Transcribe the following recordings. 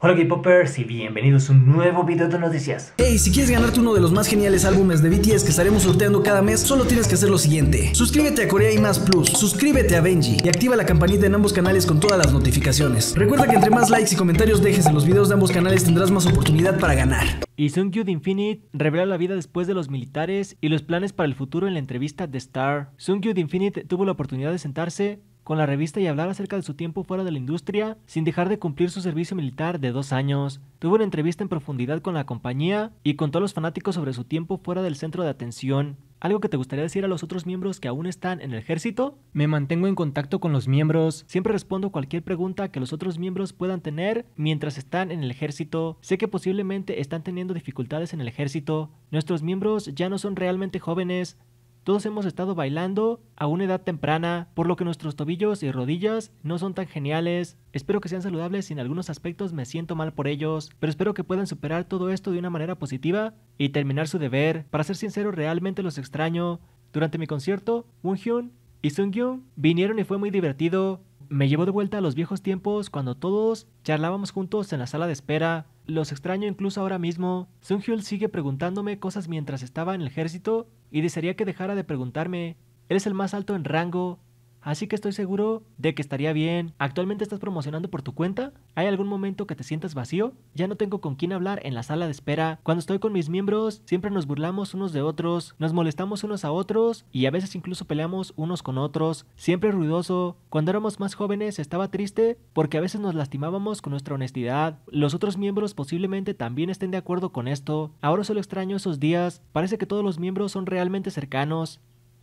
Hola K-Popers y bienvenidos a un nuevo video de noticias. Hey, si quieres ganarte uno de los más geniales álbumes de BTS que estaremos sorteando cada mes, solo tienes que hacer lo siguiente. Suscríbete a Corea y Más Plus, suscríbete a Benji y activa la campanita en ambos canales con todas las notificaciones. Recuerda que entre más likes y comentarios dejes en los videos de ambos canales tendrás más oportunidad para ganar. Y Sungkyu de Infinite revela la vida después de los militares y los planes para el futuro en la entrevista de Star. Sungkyu de Infinite tuvo la oportunidad de sentarse con la revista y hablar acerca de su tiempo fuera de la industria sin dejar de cumplir su servicio militar de dos años. Tuvo una entrevista en profundidad con la compañía y contó todos los fanáticos sobre su tiempo fuera del centro de atención. ¿Algo que te gustaría decir a los otros miembros que aún están en el ejército? Me mantengo en contacto con los miembros. Siempre respondo cualquier pregunta que los otros miembros puedan tener mientras están en el ejército. Sé que posiblemente están teniendo dificultades en el ejército. Nuestros miembros ya no son realmente jóvenes, todos hemos estado bailando a una edad temprana, por lo que nuestros tobillos y rodillas no son tan geniales. Espero que sean saludables y en algunos aspectos me siento mal por ellos, pero espero que puedan superar todo esto de una manera positiva y terminar su deber. Para ser sincero, realmente los extraño. Durante mi concierto, Hyun y Hyun vinieron y fue muy divertido. Me llevó de vuelta a los viejos tiempos cuando todos charlábamos juntos en la sala de espera. Los extraño incluso ahora mismo. Hyun sigue preguntándome cosas mientras estaba en el ejército y desearía que dejara de preguntarme, ¿eres el más alto en rango Así que estoy seguro de que estaría bien. ¿Actualmente estás promocionando por tu cuenta? ¿Hay algún momento que te sientas vacío? Ya no tengo con quién hablar en la sala de espera. Cuando estoy con mis miembros, siempre nos burlamos unos de otros, nos molestamos unos a otros y a veces incluso peleamos unos con otros. Siempre ruidoso. Cuando éramos más jóvenes estaba triste porque a veces nos lastimábamos con nuestra honestidad. Los otros miembros posiblemente también estén de acuerdo con esto. Ahora solo extraño esos días. Parece que todos los miembros son realmente cercanos.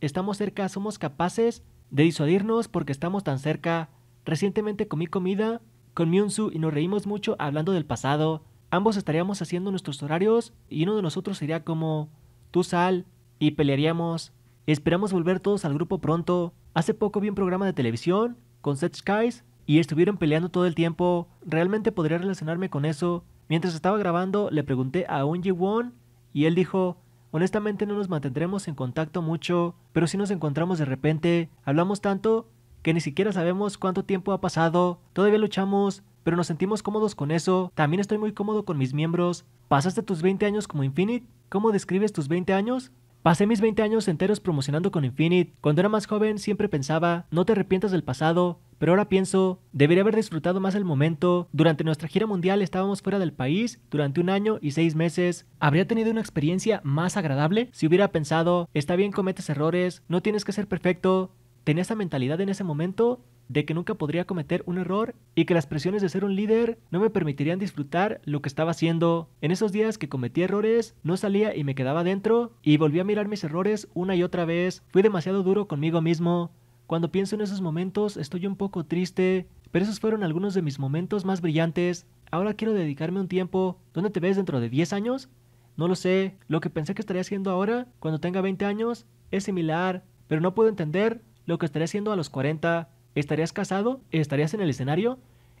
Estamos cerca, somos capaces de disuadirnos porque estamos tan cerca. Recientemente comí comida con Myunsu y nos reímos mucho hablando del pasado. Ambos estaríamos haciendo nuestros horarios y uno de nosotros sería como tú sal y pelearíamos. Esperamos volver todos al grupo pronto. Hace poco vi un programa de televisión con Set Skies y estuvieron peleando todo el tiempo. Realmente podría relacionarme con eso. Mientras estaba grabando le pregunté a un Won y él dijo, honestamente no nos mantendremos en contacto mucho, pero si nos encontramos de repente, hablamos tanto que ni siquiera sabemos cuánto tiempo ha pasado, todavía luchamos, pero nos sentimos cómodos con eso, también estoy muy cómodo con mis miembros, pasaste tus 20 años como Infinite, ¿cómo describes tus 20 años? Pasé mis 20 años enteros promocionando con Infinite. Cuando era más joven siempre pensaba, no te arrepientas del pasado, pero ahora pienso, debería haber disfrutado más el momento. Durante nuestra gira mundial estábamos fuera del país durante un año y seis meses. ¿Habría tenido una experiencia más agradable si hubiera pensado, está bien, cometes errores, no tienes que ser perfecto? Tenía esa mentalidad en ese momento de que nunca podría cometer un error y que las presiones de ser un líder no me permitirían disfrutar lo que estaba haciendo. En esos días que cometí errores, no salía y me quedaba dentro y volví a mirar mis errores una y otra vez. Fui demasiado duro conmigo mismo. Cuando pienso en esos momentos estoy un poco triste, pero esos fueron algunos de mis momentos más brillantes. Ahora quiero dedicarme un tiempo. ¿Dónde te ves dentro de 10 años? No lo sé. Lo que pensé que estaría haciendo ahora, cuando tenga 20 años, es similar, pero no puedo entender lo que estaría haciendo a los 40. ¿Estarías casado? ¿Estarías en el escenario?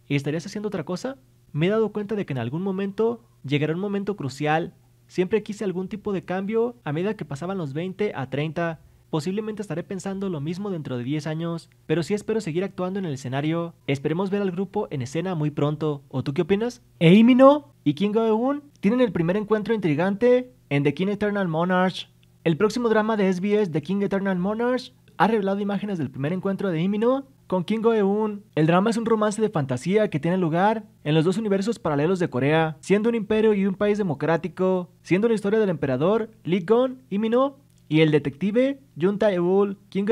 ¿Estarías haciendo otra cosa? Me he dado cuenta de que en algún momento llegará un momento crucial. Siempre quise algún tipo de cambio a medida que pasaban los 20 a 30. Posiblemente estaré pensando lo mismo dentro de 10 años, pero sí espero seguir actuando en el escenario. Esperemos ver al grupo en escena muy pronto. ¿O tú qué opinas? Eimino y King Eun tienen el primer encuentro intrigante en The King Eternal Monarch. El próximo drama de SBS, The King Eternal Monarch, ha revelado imágenes del primer encuentro de Imino con Kim Go-eun. El drama es un romance de fantasía que tiene lugar en los dos universos paralelos de Corea, siendo un imperio y un país democrático, siendo la historia del emperador Lee Gon y y el detective Yoon tae ul Kim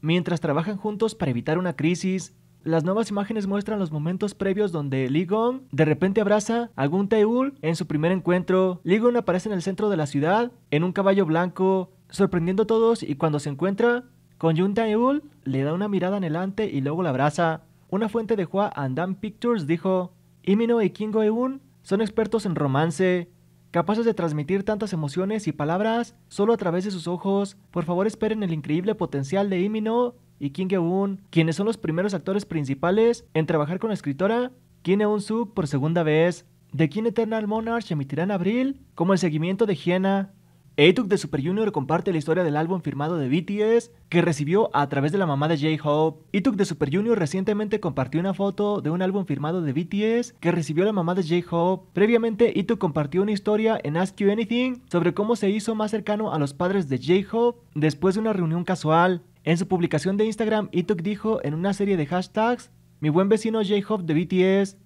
mientras trabajan juntos para evitar una crisis. Las nuevas imágenes muestran los momentos previos donde Lee Gong de repente abraza a Gun tae en su primer encuentro. Lee Gong aparece en el centro de la ciudad en un caballo blanco, sorprendiendo a todos y cuando se encuentra con Yoon tae le da una mirada anhelante y luego la abraza. Una fuente de Hua and Pictures dijo, Imino y Kim Go-eun son expertos en romance capaces de transmitir tantas emociones y palabras solo a través de sus ojos. Por favor esperen el increíble potencial de Imino y Kim Geun, quienes son los primeros actores principales en trabajar con la escritora Kim Eun-suk por segunda vez. De quien Eternal Monarch emitirá en abril como el seguimiento de Hiena, Etuk de Super Junior comparte la historia del álbum firmado de BTS que recibió a través de la mamá de J-Hope. Etuk de Super Junior recientemente compartió una foto de un álbum firmado de BTS que recibió la mamá de J-Hope. Previamente, Etuk compartió una historia en Ask You Anything sobre cómo se hizo más cercano a los padres de J-Hope después de una reunión casual. En su publicación de Instagram, Etuk dijo en una serie de hashtags, mi buen vecino J-Hope de BTS.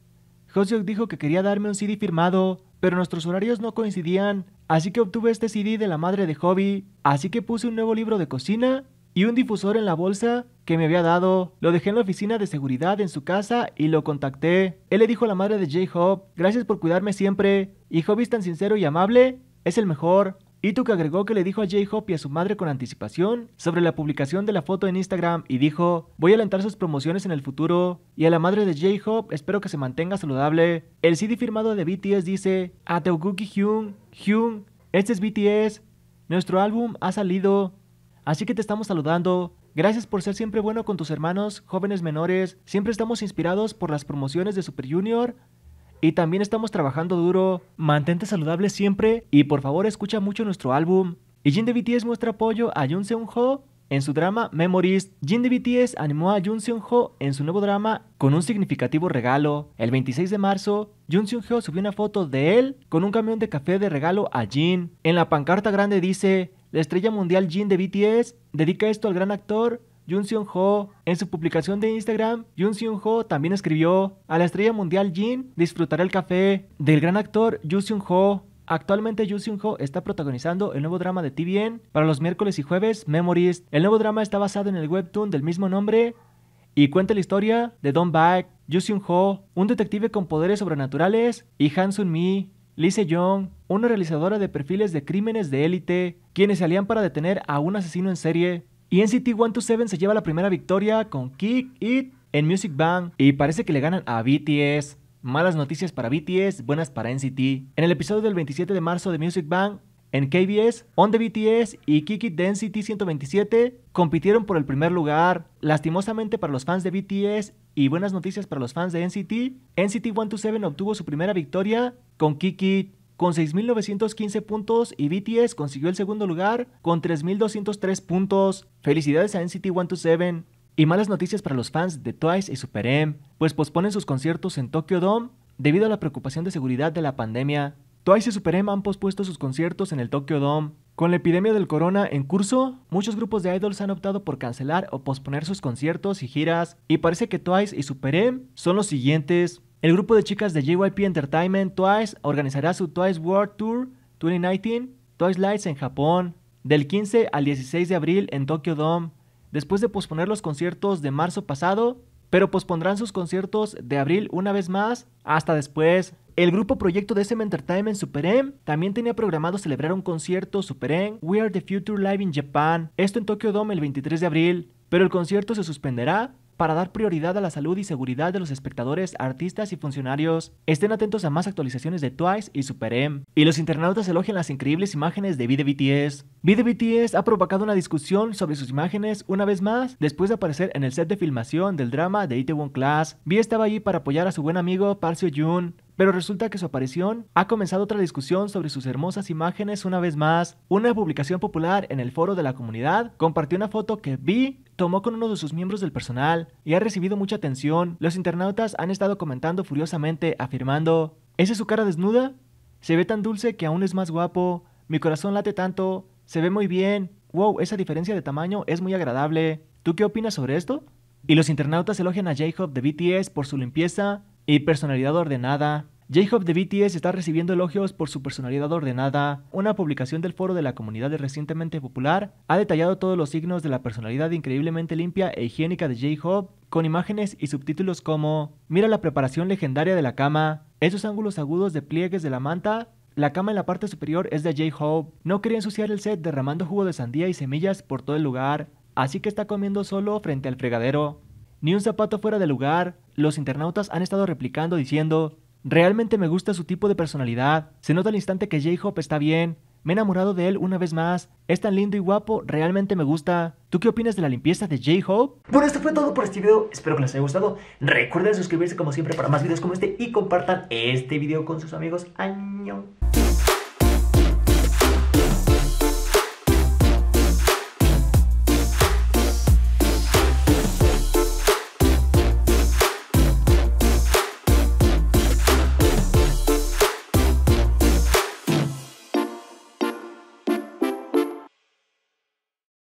Hoseok dijo que quería darme un CD firmado, pero nuestros horarios no coincidían, así que obtuve este CD de la madre de Hobby, así que puse un nuevo libro de cocina y un difusor en la bolsa que me había dado. Lo dejé en la oficina de seguridad en su casa y lo contacté. Él le dijo a la madre de J-Hop, gracias por cuidarme siempre, y Hobby es tan sincero y amable, es el mejor. Ituk agregó que le dijo a J-Hope y a su madre con anticipación sobre la publicación de la foto en Instagram y dijo, voy a alentar sus promociones en el futuro y a la madre de J-Hope espero que se mantenga saludable. El CD firmado de BTS dice, a Teoguki Hyun, Hyun, este es BTS, nuestro álbum ha salido, así que te estamos saludando. Gracias por ser siempre bueno con tus hermanos, jóvenes menores. Siempre estamos inspirados por las promociones de Super Junior y también estamos trabajando duro. Mantente saludable siempre y por favor escucha mucho nuestro álbum. Y Jin de BTS muestra apoyo a Jun Seung Ho en su drama Memories. Jin de BTS animó a Jun Seung Ho en su nuevo drama con un significativo regalo. El 26 de marzo, Jun Seung Ho subió una foto de él con un camión de café de regalo a Jin. En la pancarta grande dice: La estrella mundial Jin de BTS dedica esto al gran actor Jun Seon Ho. En su publicación de Instagram, Jun Seon Ho también escribió: A la estrella mundial Jin disfrutará el café del gran actor Jun Seon Ho. Actualmente Yoo Seung-ho está protagonizando el nuevo drama de TVN para los miércoles y jueves, Memories. El nuevo drama está basado en el webtoon del mismo nombre y cuenta la historia de Don Baek, Yoo Seung-ho, un detective con poderes sobrenaturales, y Han Sun-mi, Lee Se-young, una realizadora de perfiles de crímenes de élite, quienes se alían para detener a un asesino en serie. Y NCT 127 se lleva la primera victoria con Kick It en Music Bank y parece que le ganan a BTS. Malas noticias para BTS, buenas para NCT. En el episodio del 27 de marzo de Music Bank, en KBS, On The BTS y de NCT 127 compitieron por el primer lugar. Lastimosamente para los fans de BTS y buenas noticias para los fans de NCT, NCT 127 obtuvo su primera victoria con Kiki con 6.915 puntos y BTS consiguió el segundo lugar con 3.203 puntos. Felicidades a NCT 127. Y malas noticias para los fans de Twice y Super pues posponen sus conciertos en Tokyo Dome debido a la preocupación de seguridad de la pandemia. Twice y Super M han pospuesto sus conciertos en el Tokyo Dome. Con la epidemia del corona en curso, muchos grupos de idols han optado por cancelar o posponer sus conciertos y giras, y parece que Twice y Super son los siguientes. El grupo de chicas de JYP Entertainment Twice organizará su Twice World Tour 2019 Twice Lights en Japón, del 15 al 16 de abril en Tokyo Dome, después de posponer los conciertos de marzo pasado, pero pospondrán sus conciertos de abril una vez más hasta después. El grupo proyecto de SM Entertainment Super también tenía programado celebrar un concierto Super We Are the Future Live in Japan, esto en Tokyo Dome el 23 de abril, pero el concierto se suspenderá para dar prioridad a la salud y seguridad de los espectadores, artistas y funcionarios. Estén atentos a más actualizaciones de Twice y Super M. Y los internautas elogian las increíbles imágenes de de BTS. BTS ha provocado una discusión sobre sus imágenes una vez más después de aparecer en el set de filmación del drama de Itaewon Class. Vi estaba allí para apoyar a su buen amigo Park Seo pero resulta que su aparición ha comenzado otra discusión sobre sus hermosas imágenes una vez más. Una publicación popular en el foro de la comunidad compartió una foto que Vi tomó con uno de sus miembros del personal y ha recibido mucha atención. Los internautas han estado comentando furiosamente, afirmando, ¿esa es su cara desnuda? Se ve tan dulce que aún es más guapo, mi corazón late tanto, se ve muy bien, wow, esa diferencia de tamaño es muy agradable. ¿Tú qué opinas sobre esto? Y los internautas elogian a J-Hope de BTS por su limpieza, y personalidad ordenada. J-Hope de BTS está recibiendo elogios por su personalidad ordenada. Una publicación del foro de la comunidad recientemente popular ha detallado todos los signos de la personalidad increíblemente limpia e higiénica de J-Hope con imágenes y subtítulos como Mira la preparación legendaria de la cama, esos ángulos agudos de pliegues de la manta, la cama en la parte superior es de J-Hope, no quería ensuciar el set derramando jugo de sandía y semillas por todo el lugar, así que está comiendo solo frente al fregadero ni un zapato fuera de lugar, los internautas han estado replicando diciendo, realmente me gusta su tipo de personalidad, se nota al instante que J-Hope está bien, me he enamorado de él una vez más. Es tan lindo y guapo, realmente me gusta. ¿Tú qué opinas de la limpieza de J-Hope? Bueno, esto fue todo por este video. Espero que les haya gustado. Recuerden suscribirse como siempre para más videos como este y compartan este video con sus amigos. ¡Añón!